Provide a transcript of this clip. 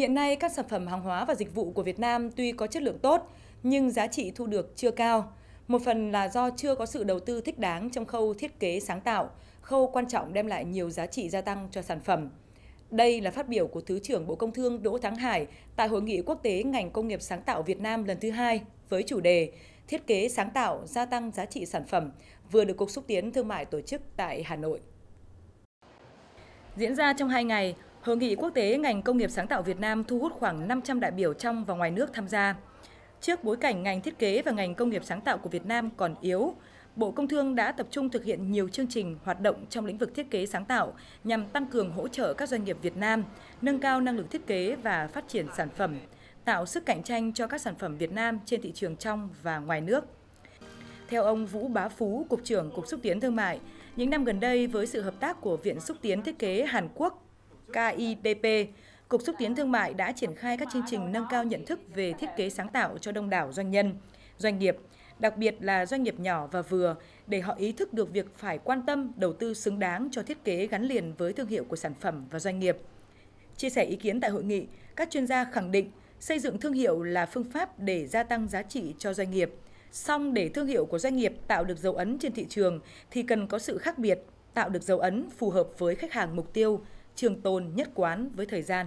Hiện nay, các sản phẩm hàng hóa và dịch vụ của Việt Nam tuy có chất lượng tốt, nhưng giá trị thu được chưa cao. Một phần là do chưa có sự đầu tư thích đáng trong khâu thiết kế sáng tạo, khâu quan trọng đem lại nhiều giá trị gia tăng cho sản phẩm. Đây là phát biểu của Thứ trưởng Bộ Công Thương Đỗ Thắng Hải tại Hội nghị quốc tế ngành công nghiệp sáng tạo Việt Nam lần thứ hai với chủ đề Thiết kế sáng tạo gia tăng giá trị sản phẩm vừa được Cục Xúc Tiến Thương mại tổ chức tại Hà Nội. Diễn ra trong hai ngày, Hội nghị quốc tế ngành công nghiệp sáng tạo Việt Nam thu hút khoảng 500 đại biểu trong và ngoài nước tham gia. Trước bối cảnh ngành thiết kế và ngành công nghiệp sáng tạo của Việt Nam còn yếu, Bộ Công Thương đã tập trung thực hiện nhiều chương trình hoạt động trong lĩnh vực thiết kế sáng tạo nhằm tăng cường hỗ trợ các doanh nghiệp Việt Nam, nâng cao năng lực thiết kế và phát triển sản phẩm, tạo sức cạnh tranh cho các sản phẩm Việt Nam trên thị trường trong và ngoài nước. Theo ông Vũ Bá Phú, Cục trưởng Cục Xúc Tiến Thương mại, những năm gần đây với sự hợp tác của Viện Xúc Tiến Thiết kế Hàn Quốc KIDP, Cục Xúc tiến Thương mại đã triển khai các chương trình nâng cao nhận thức về thiết kế sáng tạo cho đông đảo doanh nhân, doanh nghiệp, đặc biệt là doanh nghiệp nhỏ và vừa, để họ ý thức được việc phải quan tâm đầu tư xứng đáng cho thiết kế gắn liền với thương hiệu của sản phẩm và doanh nghiệp. Chia sẻ ý kiến tại hội nghị, các chuyên gia khẳng định xây dựng thương hiệu là phương pháp để gia tăng giá trị cho doanh nghiệp. Song để thương hiệu của doanh nghiệp tạo được dấu ấn trên thị trường thì cần có sự khác biệt, tạo được dấu ấn phù hợp với khách hàng mục tiêu, trường tồn nhất quán với thời gian